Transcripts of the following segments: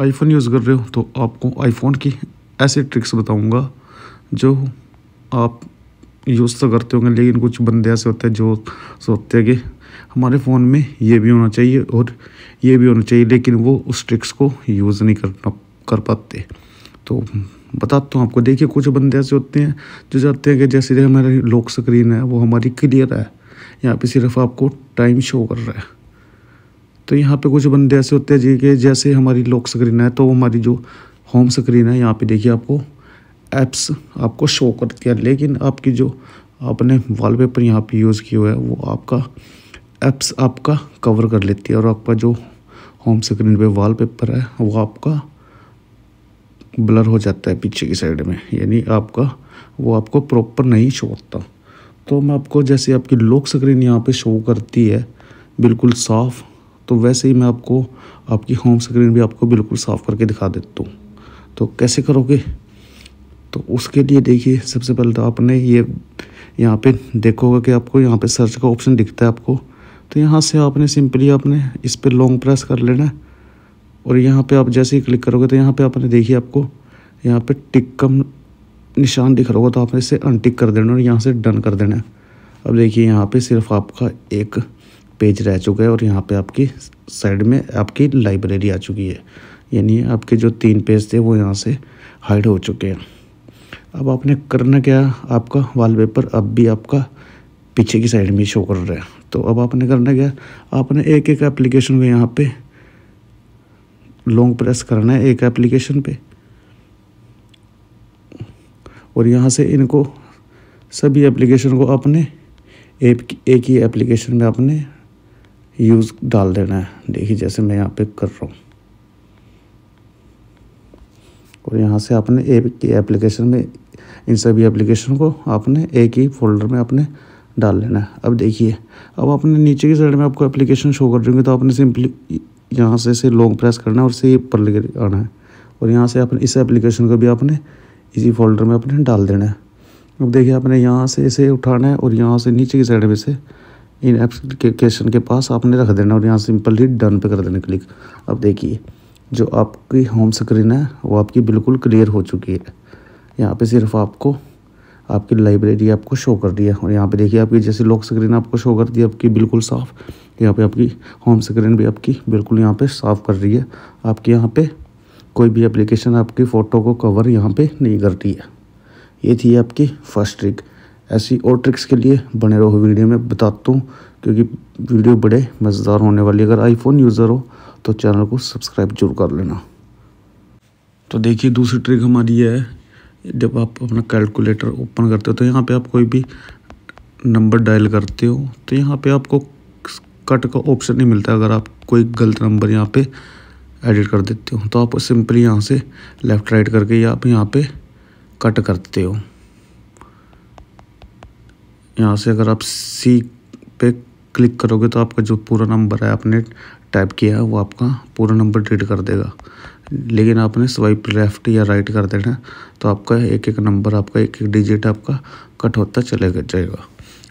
iPhone use कर रहे हो तो आपको आईफोन की ऐसे ट्रिक्स बताऊंगा जो आप यूज़ तो करते होंगे लेकिन कुछ बंदे ऐसे होते हैं जो सोचते हैं कि हमारे फ़ोन में ये भी होना चाहिए और ये भी होना चाहिए लेकिन वो उस ट्रिक्स को यूज़ नहीं करना कर पाते तो बताता हूँ आपको देखिए कुछ बंदे ऐसे होते हैं जो चाहते हैं कि जैसे हमारी लॉक स्क्रीन है वो हमारी क्लियर है यहाँ पे सिर्फ आपको टाइम शो कर रहा है तो यहाँ पे कुछ बंदे ऐसे होते हैं जी के जैसे हमारी लॉक स्क्रीन है तो हमारी जो होम स्क्रीन है यहाँ पे देखिए आपको ऐप्स आपको शो करती है लेकिन आपकी जो आपने वॉलपेपर यहाँ पे यूज़ किया हुआ है वो आपका ऐप्स आपका कवर कर लेती है और आपका जो होम स्क्रीन पे वॉलपेपर है वो आपका ब्लर हो जाता है पीछे की साइड में यानी आपका वो आपको प्रॉपर नहीं शो होता तो मैं आपको जैसे आपकी लॉक स्क्रीन यहाँ पे शो करती है बिल्कुल साफ़ तो वैसे ही मैं आपको आपकी होम स्क्रीन भी आपको बिल्कुल साफ़ करके दिखा देता हूँ तो कैसे करोगे तो उसके लिए देखिए सबसे पहले तो आपने ये यहाँ पे देखोगे कि आपको यहाँ पे सर्च का ऑप्शन दिखता है आपको तो यहाँ से आपने सिंपली आपने इस पर लॉन्ग प्रेस कर लेना है और यहाँ पे आप जैसे ही क्लिक करोगे तो यहाँ पे आपने देखिए आपको यहाँ पे टिक कम निशान दिख रहा होगा तो आपने इसे अनटिक कर देना और यहाँ से डन कर देना है अब देखिए यहाँ पर सिर्फ आपका एक पेज रह चुका है और यहाँ पे आपकी साइड में आपकी लाइब्रेरी आ चुकी है यानी आपके जो तीन पेज थे वो यहाँ से हाइड हो चुके हैं अब आपने करना क्या आपका वॉलपेपर अब भी आपका पीछे की साइड में शो कर रहा है तो अब आपने करना क्या आपने एक एक एप्लीकेशन को यहाँ पे लॉन्ग प्रेस करना है एक एप्लीकेशन पे और यहाँ से इनको सभी एप्लीकेशन को अपने एक एक ही एप्लीकेशन में आपने यूज़ डाल देना है देखिए जैसे मैं यहाँ पे कर रहा हूँ और यहाँ से आपने एक एप्लीकेशन में इन सभी एप्लीकेशन को आपने एक ही फोल्डर में आपने डाल लेना है अब देखिए अब आपने नीचे की साइड में आपको एप्लीकेशन शो कर दूँगी तो आपने सिंपली यहाँ से इसे लॉन्ग प्रेस करना है और इसे ऊपर लेकर आना है और यहाँ से आपने इस एप्लीकेशन को भी आपने इसी फोल्डर में अपने डाल देना है अब देखिए आपने यहाँ से इसे उठाना है और यहाँ से नीचे की साइड में इसे इन एप्लीकेशन के पास आपने रख देना और यहाँ सिंपली डन पे कर देना क्लिक अब देखिए जो आपकी होम स्क्रीन है वो आपकी बिल्कुल क्लियर हो चुकी है यहाँ पे सिर्फ आपको आपकी लाइब्रेरी आपको शो कर दिया है और यहाँ पे देखिए आपकी जैसे लॉक स्क्रीन आपको शो कर है आपकी बिल्कुल साफ़ यहाँ पे आपकी होम स्क्रीन भी आपकी बिल्कुल यहाँ पे साफ़ कर रही है आपके यहाँ पे कोई भी एप्लीकेशन आपकी फ़ोटो को कवर यहाँ पे नहीं करती है ये थी आपकी फर्स्ट ट्रिक ऐसी और ट्रिक्स के लिए बने रहो वीडियो में बताता हूँ क्योंकि वीडियो बड़े मज़ेदार होने वाली अगर आईफोन यूज़र हो तो चैनल को सब्सक्राइब जरूर कर लेना तो देखिए दूसरी ट्रिक हमारी है जब आप अपना कैलकुलेटर ओपन करते हो तो यहाँ पे आप कोई भी नंबर डायल करते हो तो यहाँ पे आपको कट का ऑप्शन नहीं मिलता अगर आप कोई गलत नंबर यहाँ पे एडिट कर देते हो तो आप सिंपली यहाँ से लेफ़्ट राइट करके या आप यहाँ पे कट करते हो यहाँ से अगर आप सी पे क्लिक करोगे तो आपका जो पूरा नंबर है आपने टाइप किया है वो आपका पूरा नंबर डिलीट कर देगा लेकिन आपने स्वाइप लेफ्ट या राइट कर देना तो आपका एक एक नंबर आपका एक एक डिजिट आपका कट होता चले जाएगा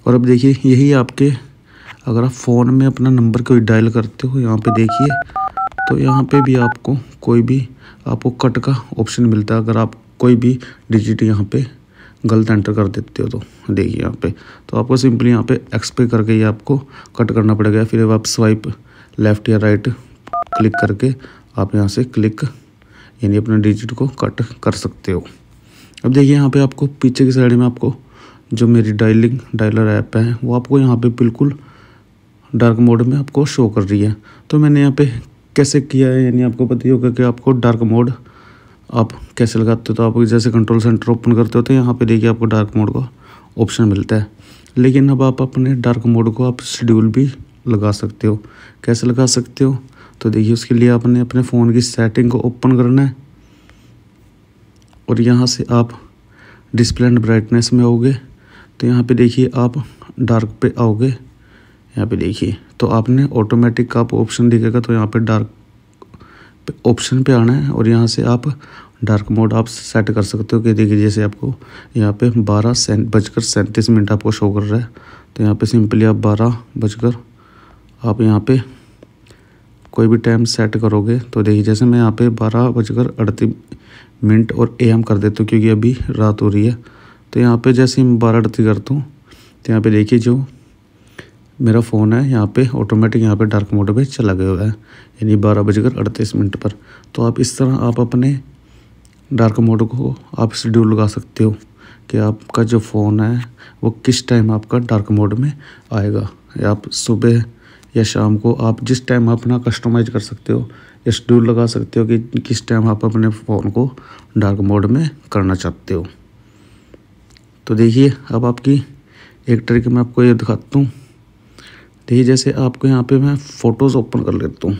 और अब देखिए यही आपके अगर आप फ़ोन में अपना नंबर कोई डायल करते हो यहाँ पे देखिए तो यहाँ पे भी आपको कोई भी आपको कट का ऑप्शन मिलता है अगर आप कोई भी डिजिट यहाँ पे गलत एंटर कर देते हो तो देखिए यहाँ पे तो आपको सिंपली यहाँ पे एक्स पे करके ये आपको कट करना पड़ेगा फिर आप स्वाइप लेफ़्ट या राइट क्लिक करके आप यहाँ से क्लिक यानी अपने डिजिट को कट कर सकते हो अब देखिए यहाँ पे आपको पीछे की साइड में आपको जो मेरी डायलिंग डायलर ऐप है वो आपको यहाँ पे बिल्कुल डार्क मोड में आपको शो कर रही है तो मैंने यहाँ पे कैसे किया है यानी आपको पता ही होगा कि आपको डार्क मोड आप कैसे लगाते हो तो आप जैसे कंट्रोल सेंटर ओपन करते हो तो यहाँ पे देखिए आपको डार्क मोड का ऑप्शन मिलता है लेकिन अब आप अपने डार्क मोड को आप शेड्यूल भी लगा सकते हो कैसे लगा सकते हो तो देखिए उसके लिए आपने अपने फ़ोन की सेटिंग को ओपन करना है और यहाँ से आप डिस्प्ले एंड ब्राइटनेस में आओगे तो यहाँ पर देखिए आप डार्क पर आओगे यहाँ पर देखिए तो आपने ऑटोमेटिक आप ऑप्शन दिखेगा तो यहाँ पर डार्क ऑप्शन पे आना है और यहाँ से आप डार्क मोड आप सेट कर सकते हो कि देखिए जैसे आपको यहाँ पे बारह सें बजकर सैंतीस मिनट आपको शो कर रहा है तो यहाँ पे सिंपली आप बारह बजकर आप यहाँ पे कोई भी टाइम सेट करोगे तो देखिए जैसे मैं यहाँ पे बारह बजकर अड़तीस मिनट और एम कर देता हूँ क्योंकि अभी रात हो रही है तो यहाँ पे जैसे मैं बारह अड़तीस करता हूँ तो यहाँ पे देखिए जो मेरा फ़ोन है यहाँ पे ऑटोमेटिक यहाँ पे डार्क मोड पे चला गया हुआ है यानी बारह बजकर अड़तीस मिनट पर तो आप इस तरह आप अपने डार्क मोड को आप शेड्यूल लगा सकते हो कि आपका जो फ़ोन है वो किस टाइम आपका डार्क मोड में आएगा आप सुबह या शाम को आप जिस टाइम अपना कस्टमाइज कर सकते हो या शेड्यूल लगा सकते हो कि किस टाइम आप अपने फ़ोन को डार्क मोड में करना चाहते हो तो देखिए अब आपकी एक ट्रिक मैं आपको ये दिखाता हूँ देखिए जैसे आपको यहाँ पे मैं फ़ोटोज़ ओपन कर लेता हूँ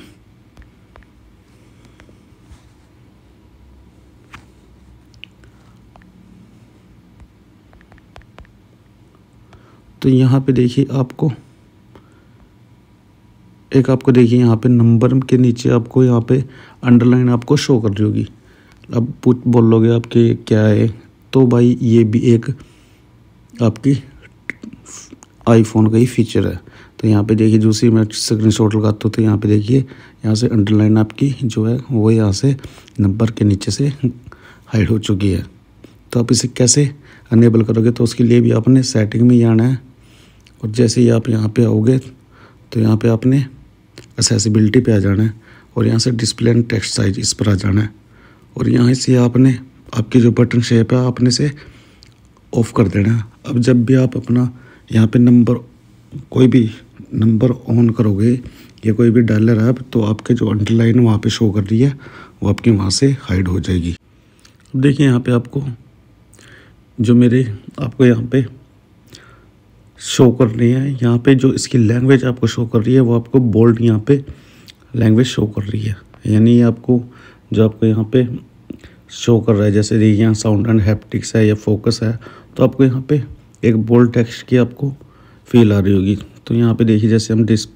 तो यहाँ पे देखिए आपको एक आपको देखिए यहाँ पे नंबर के नीचे आपको यहाँ पे अंडरलाइन आपको शो कर रही होगी अब पूछ बोल लोगे आपके क्या है तो भाई ये भी एक आपकी आईफोन का ही फीचर है तो यहाँ पे देखिए दूसरी मैं स्क्रीन शॉट लगाता हूँ तो यहाँ पे देखिए यहाँ से अंडरलाइन आपकी जो है वो यहाँ से नंबर के नीचे से हाइड हो चुकी है तो आप इसे कैसे अनेबल करोगे तो उसके लिए भी आपने सेटिंग में ही आना है और जैसे ही आप यहाँ पे आओगे तो यहाँ पे आपने असेसिबिलिटी पे आ जाना है और यहाँ से डिस्प्ले एंड टेक्स्ट साइज इस पर आ जाना है और यहाँ से आपने आपके जो बटन शेप है आपने से ऑफ़ कर देना है अब जब भी आप अपना यहाँ पे नंबर कोई भी नंबर ऑन करोगे या कोई भी डायलर ऐप तो आपके जो अंडरलाइन वहाँ पे शो कर रही है वो आपकी वहाँ से हाइड हो जाएगी अब देखिए यहाँ पे आपको जो मेरे आपको यहाँ पे शो कर रही है यहाँ पे जो इसकी लैंग्वेज आपको शो कर रही है वो आपको बोल्ड यहाँ पे लैंग्वेज शो कर रही है यानी आपको जो आपको यहाँ पे शो कर रहा है जैसे देखिए यहाँ साउंड एंड हैप्टिक्स है या फोकस है तो आपको यहाँ पे एक बोल्ड टेक्स्ट की आपको फील आ रही होगी तो यहाँ पे देखिए जैसे हम डिस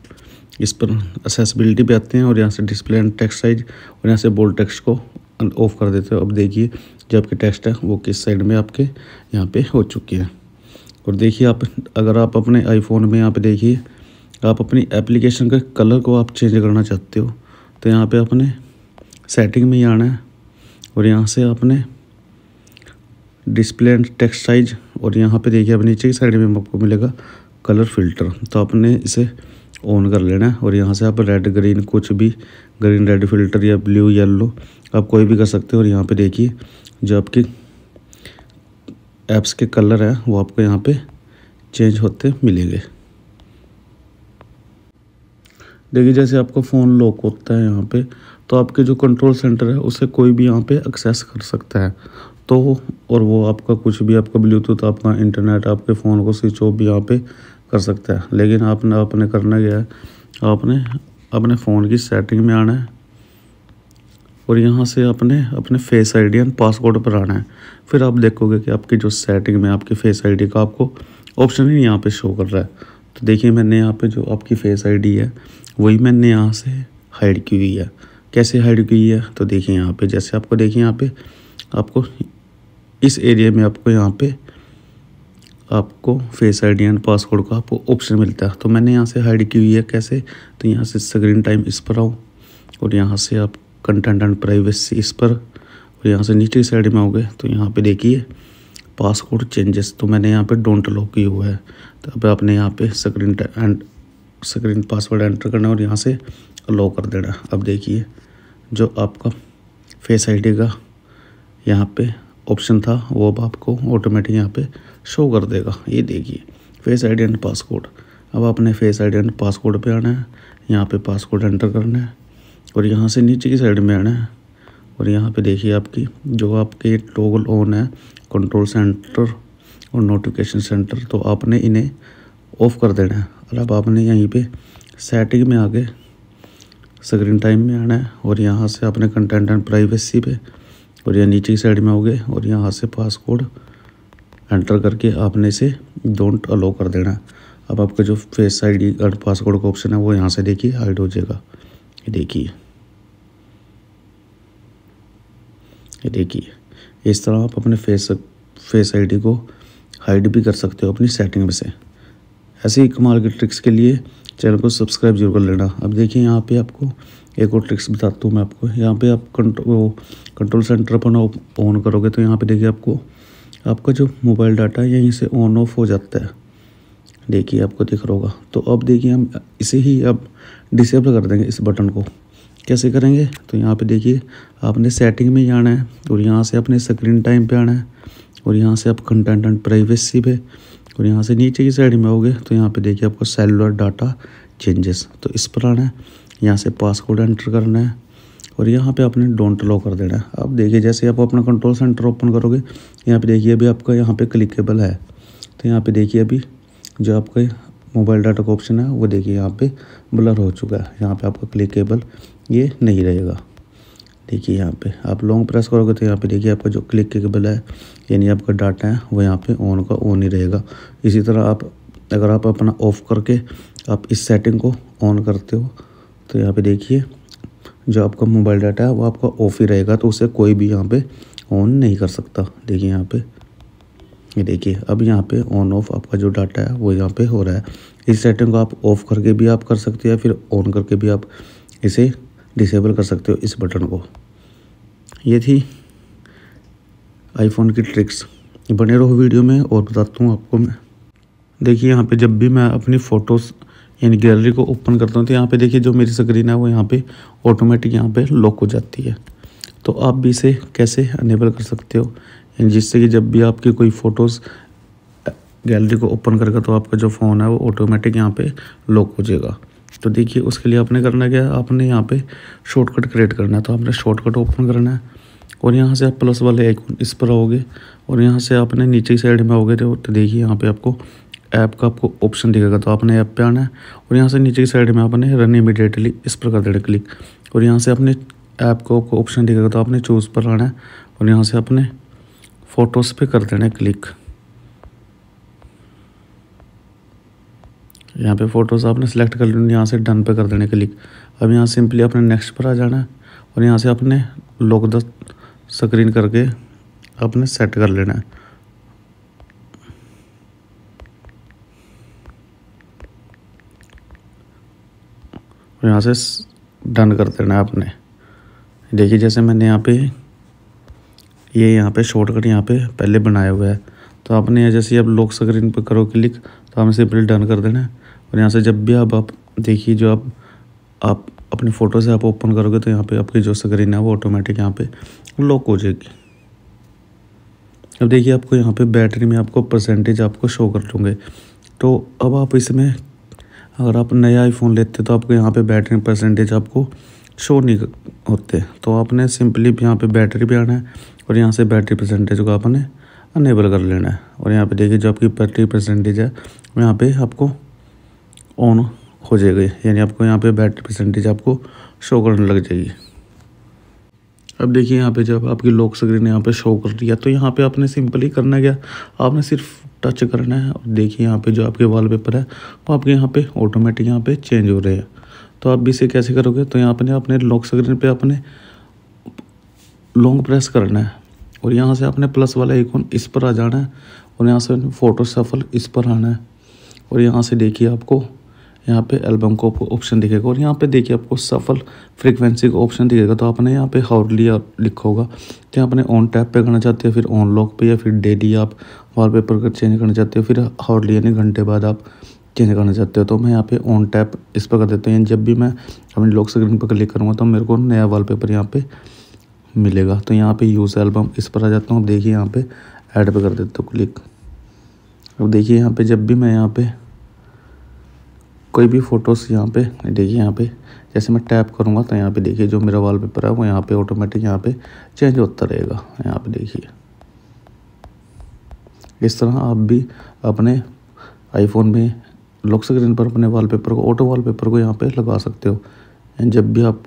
इस पर असेसबिलिटी पे आते हैं और यहाँ से डिस्प्ले एंड टेक्स्ट साइज और यहाँ से बोल्ड टेक्स्ट को ऑफ कर देते हो अब देखिए जो आपके टेक्स्ट है वो किस साइड में आपके यहाँ पे हो चुकी है और देखिए आप अगर आप अपने आईफोन में यहाँ पे देखिए आप अपनी एप्लीकेशन के कलर को आप चेंज करना चाहते हो तो यहाँ पर आपने सेटिंग में ही आना है और यहाँ से आपने डिस्प्ले एंड टेक्स्ट साइज और यहाँ पे देखिए अब नीचे की साइड में आपको मिलेगा कलर फिल्टर तो आपने इसे ऑन कर लेना है और यहाँ से आप रेड ग्रीन कुछ भी ग्रीन रेड फिल्टर या ब्लू येलो आप कोई भी कर सकते हो और यहाँ पे देखिए जो आपके ऐप्स के कलर हैं वो आपको यहाँ पे चेंज होते मिलेंगे देखिए जैसे आपका फ़ोन लॉक होता है यहाँ पे तो आपके जो कंट्रोल सेंटर है उसे कोई भी यहाँ पे एक्सेस कर सकता है तो और वो आपका कुछ भी आपका ब्लूटूथ आपका इंटरनेट आपके फ़ोन को स्विच ऑफ भी यहाँ पे कर सकता है लेकिन आपने आपने करना क्या है आपने अपने फ़ोन की सेटिंग में आना है और यहाँ से आपने अपने face I D and password पर आना है फिर आप देखोगे कि आपकी जो सेटिंग में आपकी फेस आई डी का आपको ऑप्शन ही यहाँ पे शो कर रहा है तो देखिए मैंने यहाँ पे जो आपकी फेस आई डी है वही मैंने यहाँ से हाइड की हुई है कैसे हाइड की हुई है तो देखिए यहाँ पे जैसे आपको देखिए यहाँ पे आपको इस एरिया में आपको यहाँ पर आपको face I D and password का आपको ऑप्शन मिलता है तो मैंने यहाँ से हाइड की हुई है कैसे तो यहाँ से स्क्रीन टाइम इस पर आओ और यहाँ से आप कंटेंट एंड प्राइवेसी इस पर और यहाँ से नीचे साइड में आओगे तो यहाँ पे देखिए पासवर्ड चेंजेस तो मैंने यहाँ पे डोंट लॉक किया हुआ है तो अब आपने यहाँ पे screen and screen password enter करना और यहाँ से लॉ कर देना अब देखिए जो आपका फेस डी का यहाँ पर ऑप्शन था वो अब आपको ऑटोमेटिक यहाँ पे शो कर देगा ये देखिए फेस आईडी एंड पासपोर्ट अब आपने फेस आईडी एंड पासपोर्ट पे आना है यहाँ पे पासपोर्ट एंटर करना है और यहाँ से नीचे की साइड में आना है और यहाँ पे देखिए आपकी जो आपके टोगल ऑन है कंट्रोल सेंटर और नोटिफिकेशन सेंटर तो आपने इन्हें ऑफ़ कर देना है और अब आपने यहीं पर सेटिंग में आके स्क्रीन टाइम में आना है और यहाँ से आपने कंटेंट एंड प्राइवेसी पे और यहाँ नीचे की साइड में हो गए और यहाँ से पासकोड एंटर करके आपने इसे डोंट अलो कर देना अब आपका जो face I D card passcode का ऑप्शन है वो यहाँ से देखिए हाइड हो जाएगा ये देखिए ये देखिए इस तरह आप अपने फेस फेस आईडी को हाइड भी कर सकते हो अपनी सेटिंग में से ऐसे ही कमाल के ट्रिक्स के लिए चैनल को सब्सक्राइब जरूर कर लेना अब देखिए यहाँ पे आपको एक और ट्रिक्स बताता हूँ मैं आपको यहाँ पे आप कंट्रो कंट्रोल सेंटर अपन ऑन करोगे तो यहाँ पे देखिए आपको आपका जो मोबाइल डाटा है यहीं से ऑन ऑफ हो जाता है देखिए आपको दिख रहा होगा तो अब देखिए हम इसे ही अब डिसेबल कर देंगे इस बटन को कैसे करेंगे तो यहाँ पे देखिए आपने सेटिंग में जाना है और यहाँ से अपने स्क्रीन टाइम पे आना है और यहाँ से आप कंटेंट एंड प्राइवेसी पे और यहाँ से नीचे की साइड में आओगे तो यहाँ पे देखिए आपको सेलुलर डाटा चेंजेस तो इस पर आना है यहाँ से पासकोड एंटर करना है और यहाँ पे आपने डोंट लो कर देना है आप देखिए जैसे आप अपना कंट्रोल सेंटर ओपन करोगे यहाँ पे देखिए अभी आपका यहाँ पे क्लिकेबल है तो यहाँ पे देखिए अभी जो आपका मोबाइल डाटा का ऑप्शन है वो देखिए यहाँ पे ब्लर हो चुका है यहाँ पे आपका क्लिकेबल ये नहीं रहेगा देखिए यहाँ पे आप लॉन्ग प्रेस करोगे तो यहाँ पे देखिए आपका जो क्लिक केबल है यानी आपका डाटा है वो यहाँ पे ऑन का ऑन ही रहेगा इसी तरह आप अगर आप अपना ऑफ़ करके आप इस सेटिंग को ऑन करते हो तो यहाँ पे देखिए जो आपका मोबाइल डाटा है वो आपका ऑफ ही रहेगा तो उसे कोई भी यहाँ पे ऑन नहीं कर सकता देखिए यहाँ पे ये देखिए अब यहाँ पे ऑन ऑफ आपका जो डाटा है वो यहाँ पे हो रहा है इस सेटिंग को आप ऑफ करके भी आप कर सकते हो या फिर ऑन करके भी आप इसे डिसेबल कर सकते हो इस बटन को ये थी आईफोन की ट्रिक्स बने रहो वीडियो में और बताता हूँ आपको मैं देखिए यहाँ पे जब भी मैं अपनी फ़ोटोज़ यानी गैलरी को ओपन करता हूँ तो यहाँ पे देखिए जो मेरी स्क्रीन है वो यहाँ पे ऑटोमेटिक यहाँ पे लॉक हो जाती है तो आप भी इसे कैसे अनेबल कर सकते हो जिससे कि जब भी आपकी कोई फ़ोटोज़ गैलरी को ओपन करके तो आपका जो फ़ोन है वो ऑटोमेटिक यहाँ पे लॉक हो जाएगा तो देखिए उसके लिए आपने करना क्या है आपने यहाँ पे शॉर्टकट क्रिएट करना है तो आपने शॉर्टकट ओपन करना है और यहाँ से आप प्लस वाले आइकॉन इस पर आओगे और यहाँ से आपने नीचे की साइड में आओगे तो देखिए यहाँ पे आपको ऐप का आपको ऑप्शन दिखेगा तो आपने ऐप पे आना है और यहाँ से नीचे की साइड में आपने रन इमीडिएटली इस पर कर देना क्लिक और यहाँ से अपने ऐप का आपको ऑप्शन दिखेगा तो आपने चूज़ पर आना है और यहाँ से अपने फ़ोटोज़ पे कर देना क्लिक यहाँ पे फ़ोटोज़ आपने सेलेक्ट कर लेने यहाँ से डन पे कर देने क्लिक अब यहाँ सिंपली अपने नेक्स्ट पर आ जाना है और यहाँ से अपने लोक द स्क्रीन करके अपने सेट कर लेना है तो यहाँ से डन कर देना है आपने देखिए जैसे मैंने यहाँ पे ये यहाँ पे शॉर्टकट यहाँ पे पहले बनाया हुआ है तो आपने जैसे आप लॉक स्क्रीन पर करो क्लिक तो आपने सिंपली डन कर देना है और यहाँ से जब भी आप आप देखिए जो आप आप अपनी फ़ोटो से आप ओपन करोगे तो यहाँ पे आपकी जो स्क्रीन है वो ऑटोमेटिक यहाँ पे लॉक हो जाएगी अब देखिए आपको यहाँ पे बैटरी में आपको परसेंटेज आपको शो कर दूँगे तो अब आप इसमें अगर आप नया आईफोन लेते तो आपको यहाँ पे बैटरी परसेंटेज आपको शो नहीं होते तो आपने सिंपली यहाँ पे बैटरी भी आना है और यहाँ से बैटरी परसेंटेज को आपने अनेबल कर लेना है और यहाँ पे देखिए जो आपकी बैटरी परसेंटेज है वो यहाँ पे आपको ऑन हो जाएगी यानी आपको यहाँ पे बैटरी परसेंटेज आपको शो करने लग जाएगी अब देखिए यहाँ पे जब आपकी लॉक स्क्रीन यहाँ पे शो कर दिया तो यहाँ पे आपने सिंपली करना क्या आपने सिर्फ टच करना है और देखिए यहाँ पे जो आपके वॉलपेपर है वो आपके यहाँ पे ऑटोमेटिक यहाँ पे चेंज हो रहे हैं तो आप भी इसे कैसे करोगे तो यहाँ पर अपने लॉक स्क्रीन पे अपने लॉन्ग प्रेस करना है और यहाँ से आपने प्लस वाला आइकॉन इस पर आ जाना है और यहाँ से फोटो सफल इस पर आना है और यहाँ से देखिए आपको यहाँ पे एल्बम को ऑप्शन दिखेगा और यहाँ पे देखिए आपको सफल फ्रीक्वेंसी का ऑप्शन दिखेगा तो आपने यहाँ पे हाउडली लिखा होगा तो आपने ऑन टैप पे करना चाहते हो फिर ऑन लॉक पे या फिर डेली आप वॉलपेपर कर चेंज करना चाहते हो फिर हाउडली यानी घंटे बाद आप चेंज करना चाहते हो तो मैं यहाँ पे ऑन टैप इस पर कर देता हूँ जब भी मैं अपनी लॉक स्क्रीन पर क्लिक करूँगा तो मेरे को नया पेपर यहाँ पे मिलेगा तो यहाँ पर यूज़ एल्बम इस पर आ जाता हूँ देखिए यहाँ पर ऐड पर कर देता हूँ क्लिक अब देखिए यहाँ पर जब भी मैं यहाँ पर कोई भी फ़ोटोज़ यहाँ पे देखिए यहाँ पे जैसे मैं टैप करूँगा तो यहाँ पे देखिए जो मेरा वॉलपेपर है वो यहाँ पे ऑटोमेटिक यहाँ पे चेंज होता रहेगा यहाँ पे देखिए इस तरह आप भी अपने आईफोन में लॉक स्क्रीन पर अपने वॉलपेपर को ऑटो वॉलपेपर को यहाँ पे लगा सकते हो जब भी आप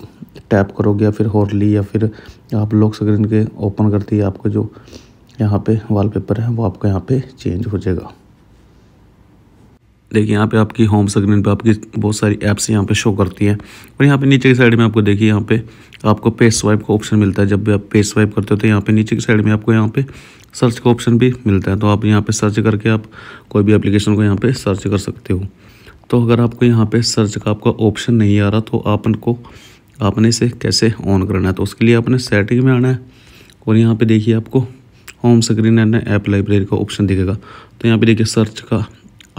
टैप करोगे या फिर हॉर्ली या फिर आप लॉक स्क्रीन के ओपन करती है आपको जो यहाँ पर वाल है वो आपको यहाँ पर चेंज हो जाएगा देखिए यहाँ पे आपकी होम स्क्रीन पे आपकी बहुत सारी ऐप्स यहाँ पे शो करती हैं और यहाँ पे नीचे की साइड में आपको देखिए यहाँ पे आपको पेज स्वाइप का ऑप्शन मिलता है जब भी आप पेज स्वाइप करते हो तो यहाँ पे नीचे की साइड में आपको यहाँ पे सर्च का ऑप्शन भी मिलता है तो आप यहाँ पे सर्च करके आप कोई भी एप्लीकेशन को यहाँ पर सर्च कर सकते हो तो अगर आपको यहाँ पर सर्च का आपका ऑप्शन नहीं आ रहा तो आपको आपने इसे कैसे ऑन करना है तो उसके लिए आपने सेटिंग में आना है और यहाँ पर देखिए आपको home screen and app library का ऑप्शन दिखेगा तो यहाँ पे देखिए सर्च का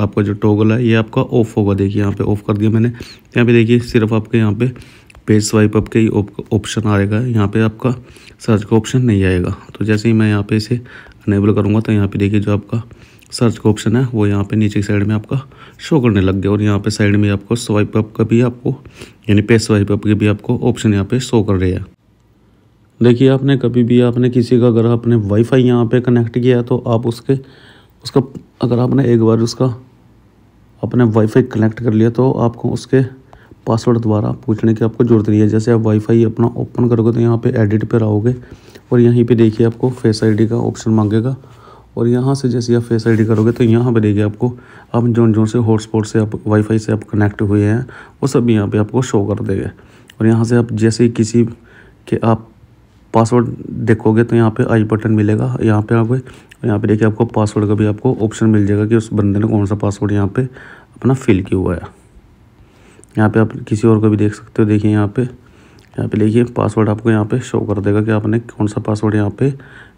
आपका जो टोगल है ये आपका ऑफ होगा देखिए यहाँ पे ऑफ कर दिया मैंने यहाँ पे देखिए सिर्फ आपके यहाँ पे पेज स्वाइप अप के ही ऑप्शन आएगा यहाँ पे आपका सर्च का ऑप्शन नहीं आएगा तो जैसे ही मैं यहाँ पे इसे अनेबल करूँगा तो यहाँ पे देखिए जो आपका सर्च का ऑप्शन है वो यहाँ पे नीचे की साइड में आपका शो करने लग गया और यहाँ पे साइड में आपको स्वाइप अप का भी आपको यानी पेज स्वाइप अप के भी आपको ऑप्शन यहाँ पे शो कर रहे हैं देखिए आपने कभी भी आपने किसी का अगर आपने वाईफाई यहाँ पे कनेक्ट किया तो आप उसके उसका अगर आपने एक बार उसका आपने वाईफाई कनेक्ट कर लिया तो आपको उसके पासवर्ड द्वारा पूछने की आपको ज़रूरत नहीं है जैसे आप वाईफाई अपना ओपन करोगे तो यहाँ पे एडिट पर आओगे और यहीं पे देखिए आपको फेस आईडी का ऑप्शन मांगेगा और यहाँ से जैसे आप फेस आईडी करोगे तो यहाँ पर देखिए आपको आप जोन जोन से हॉटस्पॉट से आप वाईफाई से आप कनेक्ट हुए हैं वो सब यहाँ पर आपको शो कर देगा और यहाँ से आप जैसे किसी के आप पासवर्ड देखोगे तो यहाँ पे आई बटन मिलेगा यहाँ पे आपको यहाँ पे देखिए आपको पासवर्ड का भी आपको ऑप्शन मिल जाएगा कि उस बंदे ने कौन सा पासवर्ड यहाँ पे अपना फिल किया हुआ है यहाँ पे आप किसी और को भी देख सकते हो देखिए यहाँ पे यहाँ पे देखिए पासवर्ड आपको यहाँ पे शो कर देगा कि आपने कौन सा पासवर्ड यहाँ पे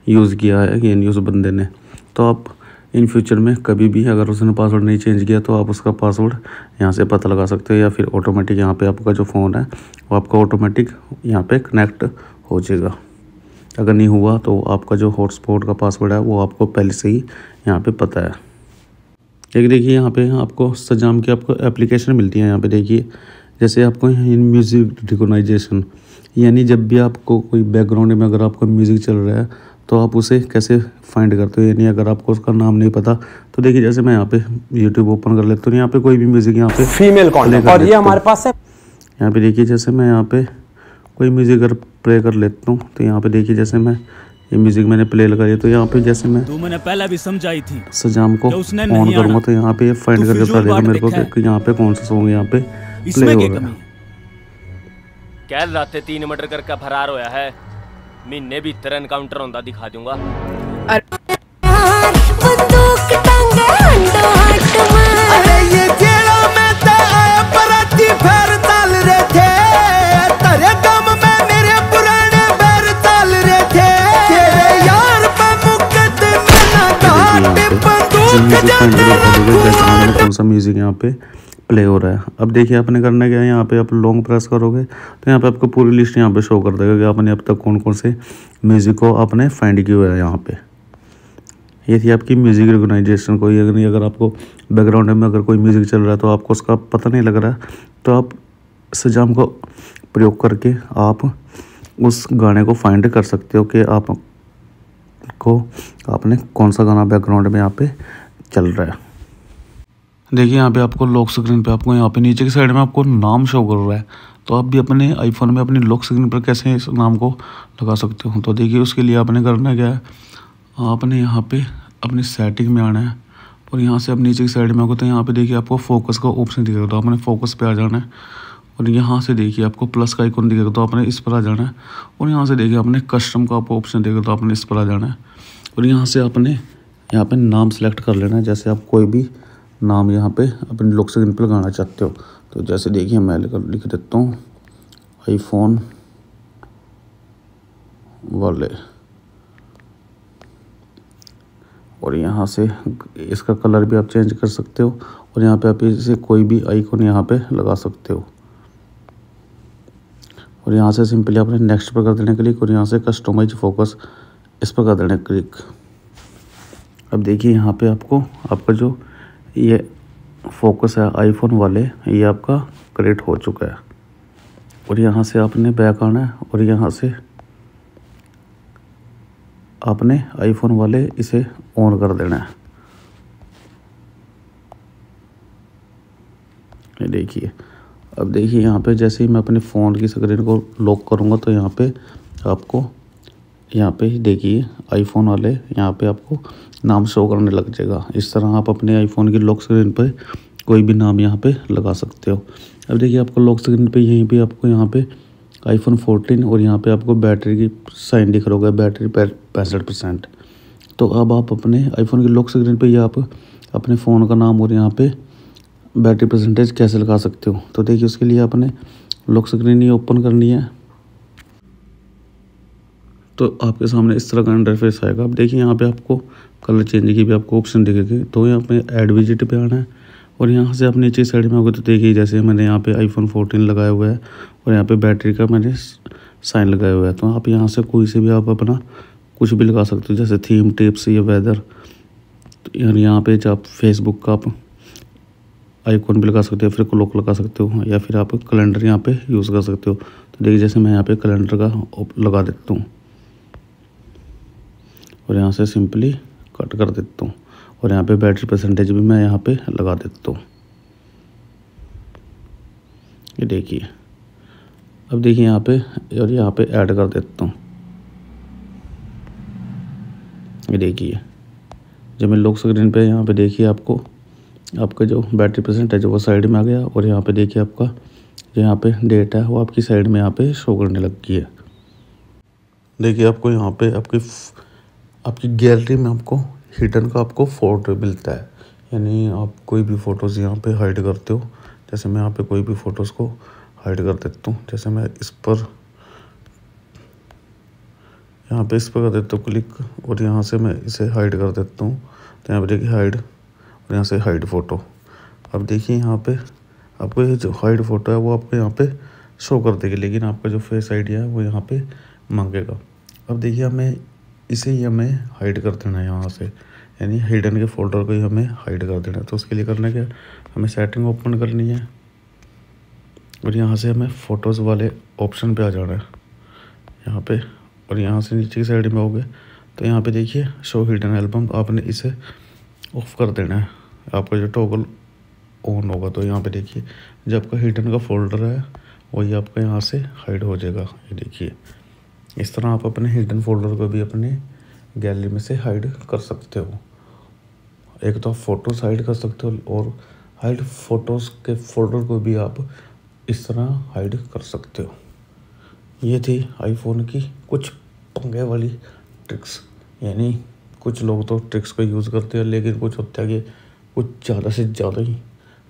यूज़ किया है यानी उस बंदे ने तो आप इन फ्यूचर में कभी भी अगर उसने पासवर्ड नहीं चेंज किया तो आप उसका पासवर्ड यहाँ से पता लगा सकते हो या फिर ऑटोमेटिक यहाँ पर आपका जो फ़ोन है वो आपका ऑटोमेटिक यहाँ पर कनेक्ट हो जाएगा अगर नहीं हुआ तो आपका जो हॉटस्पॉट का पासवर्ड है वो आपको पहले से ही यहाँ पे पता है एक देखिए यहाँ पे आपको सजाम की आपको एप्लीकेशन मिलती है यहाँ पे देखिए जैसे आपको इन म्यूज़िक रिकोनाइजेशन यानी जब भी आपको कोई बैकग्राउंड में अगर आपका म्यूज़िक चल रहा है तो आप उसे कैसे फाइंड करते हो यानी अगर आपको उसका नाम नहीं पता तो देखिए जैसे मैं यहाँ पे यूट्यूब ओपन कर लेता हूँ तो यहाँ पे कोई भी म्यूज़िक यहाँ पे फीमेल कॉल और ये हमारे पास है यहाँ पे देखिए जैसे मैं यहाँ पे कोई म्यूज़िक अगर प्ले कर लेता हूँ तो यहाँ पे देखिए जैसे मैं ये म्यूज़िक मैंने प्ले लगाई तो यहाँ पे जैसे मैं तू मैंने पहला भी समझाई थी सजाम को ऑन करूँगा तो यहाँ पे फाइंड करके बता देगा मेरे को यहाँ पे कौन सा सॉन्ग यहाँ पे प्ले हो रहा है क्या रात तीन मर्डर करके फरार होया है मैंने भी तेरा एनकाउंटर होता दिखा दूंगा कौन सा म्यूजिक यहाँ पे प्ले हो रहा है अब देखिए आपने करना क्या है यहाँ पे आप लॉन्ग प्रेस करोगे तो यहाँ पे आपको पूरी लिस्ट यहाँ पे शो कर देगा कि आपने अब तक कौन कौन से म्यूज़िक को आपने फाइंड किया है यहाँ पे ये थी आपकी म्यूज़िक रिकोगनाइजेशन कोई अगर नहीं अगर आपको बैकग्राउंड में अगर कोई म्यूज़िक चल रहा है तो आपको उसका पता नहीं लग रहा तो आप सजाम को प्रयोग करके आप उस गाने को फाइंड कर सकते हो कि आप को आपने कौन सा गाना बैकग्राउंड में यहाँ पे चल रहा है देखिए यहाँ पे आपको लॉक स्क्रीन पे आपको यहाँ पे नीचे की साइड में आपको नाम शो कर रहा है तो आप भी अपने आईफोन में अपनी लॉक स्क्रीन पर कैसे इस नाम को लगा सकते हो तो देखिए उसके लिए आपने करना क्या है आपने यहाँ पे अपनी सेटिंग में आना है और यहाँ से आप नीचे की साइड में आओगे तो यहाँ पे देखिए आपको फोकस का ऑप्शन दिखेगा तो आपने फोकस पर आ जाना है और यहाँ से देखिए आपको प्लस का आइकॉन दिखेगा तो आपने इस पर आ जाना है और यहाँ से देखिए आपने कस्टम का आपको ऑप्शन देगा तो आपने इस पर आ जाना है और यहाँ से आपने यहाँ पे नाम सेलेक्ट कर लेना है जैसे आप कोई भी नाम यहाँ पे अपने लोक स्क्रीन पर लगाना चाहते हो तो जैसे देखिए मैं लिख देता हूँ आईफोन वाले और यहाँ से इसका कलर भी आप चेंज कर सकते हो और यहाँ पे आप इसे कोई भी आइकॉन यहाँ पे लगा सकते हो और यहाँ से सिंपली आपने नेक्स्ट पर कर देने क्लिक और यहाँ से कस्टमाइज फोकस इस पर कर देना क्लिक अब देखिए यहाँ पे आपको आपका जो ये फोकस है आईफोन वाले ये आपका क्रिएट हो चुका है और यहाँ से आपने बैक आना है और यहाँ से आपने आईफोन वाले इसे ऑन कर देना है ये देखिए अब देखिए यहाँ पे जैसे ही मैं अपने फ़ोन की स्क्रीन को लॉक करूँगा तो यहाँ पे आपको यहाँ पे ही देखिए आईफोन वाले यहाँ पे आपको नाम शो करने लग जाएगा इस तरह आप अपने आईफोन की लॉक स्क्रीन पर कोई भी नाम यहाँ पे लगा सकते हो अब देखिए आपको लॉक स्क्रीन पे यहीं पे आपको यहाँ पे आईफोन 14 और यहाँ पे आपको बैटरी की साइन दिख रहा होगा बैटरी पैंसठ परसेंट तो अब आप अपने आईफोन की लॉक स्क्रीन पे ये आप अपने फ़ोन का नाम और यहाँ पे बैटरी परसेंटेज कैसे लगा सकते हो तो देखिए उसके लिए आपने लॉक स्क्रीन ही ओपन करनी है तो आपके सामने इस तरह का इंटरफेस आएगा अब देखिए यहाँ पे आपको कलर चेंज की भी आपको ऑप्शन दिखेगी तो यहाँ पे ऐड विजिट पे आना है और यहाँ से आप नीचे साइड में होगे तो देखिए जैसे मैंने यहाँ पे आईफोन 14 लगाया हुआ है और यहाँ पे बैटरी का मैंने साइन लगाया हुआ है तो आप यहाँ से कोई से भी आप अपना कुछ भी लगा सकते हो जैसे थीम टिप्स या वेदर तो यार यहाँ पर आप फेसबुक का आप आईकॉन भी लगा सकते हो फिर क्लॉक लगा सकते हो या फिर आप कैलेंडर यहाँ पे यूज़ कर सकते हो तो देखिए जैसे मैं यहाँ पे कैलेंडर का लगा देता हूँ और यहाँ से सिंपली कट कर देता हूँ और यहाँ पे बैटरी परसेंटेज भी मैं यहाँ पे लगा देता हूँ ये देखिए अब देखिए यहाँ पे और यहाँ पे ऐड कर देता हूँ ये देखिए जब मैं लोक स्क्रीन पे यहाँ पे देखिए आपको आपका जो बैटरी परसेंटेज वो साइड में आ गया और यहाँ पे देखिए आपका जो यहाँ पे डेट है वो आपकी साइड में यहाँ पे शो करने लग गई है देखिए आपको यहाँ पे आपकी आपकी गैलरी में आपको हिडन का आपको फोटो मिलता है यानी आप कोई भी फ़ोटोज़ यहाँ पे हाइड करते हो जैसे मैं यहाँ पे कोई भी फ़ोटोज़ को हाइड कर देता हूँ जैसे मैं इस पर यहाँ पे इस पर कर देता हूँ क्लिक और यहाँ से मैं इसे हाइड कर देता हूँ तो यहाँ पर देखिए हाइड और यहाँ से हाइड फ़ोटो अब देखिए यहाँ पे आपको ये जो हाइड फ़ोटो है वो आपको यहाँ पे शो कर देगी लेकिन आपका जो फेस आइडिया है वो यहाँ पे मांगेगा अब देखिए हमें इसे ही हमें हाइड कर देना है यहाँ से यानी हिडन के फोल्डर को ही हमें हाइड कर देना है तो उसके लिए करना क्या हमें सेटिंग ओपन करनी है और यहाँ से हमें फ़ोटोज़ वाले ऑप्शन पे आ जाना है यहाँ पे और यहाँ से नीचे की साइड में आओगे तो यहाँ पे देखिए शो हिडन एल्बम आपने इसे ऑफ कर देना है आपका जो टोगल ऑन होगा तो यहाँ पे देखिए जब आपका हिडन का फोल्डर है वही आपका यहाँ से हाइड हो जाएगा ये देखिए इस तरह आप अपने हिडन फोल्डर को भी अपने गैलरी में से हाइड कर सकते हो एक तो आप फ़ोटोज़ हाइड कर सकते हो और हाइड फ़ोटोज़ के फोल्डर को भी आप इस तरह हाइड कर सकते हो ये थी आईफोन की कुछ पंगे वाली ट्रिक्स यानी कुछ लोग तो ट्रिक्स को यूज़ करते हैं लेकिन कुछ होते हैं कि कुछ ज़्यादा से ज़्यादा ही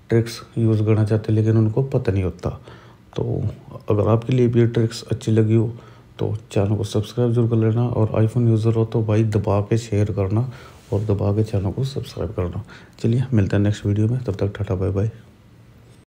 ट्रिक्स यूज़ करना चाहते हैं लेकिन उनको पता नहीं होता तो अगर आपके लिए भी ये ट्रिक्स अच्छी लगी हो तो चैनल को सब्सक्राइब जरूर कर लेना और आईफोन यूज़र हो तो भाई दबा के शेयर करना और दबा के चैनल को सब्सक्राइब करना चलिए मिलते हैं नेक्स्ट वीडियो में तब तक टाटा बाय बाय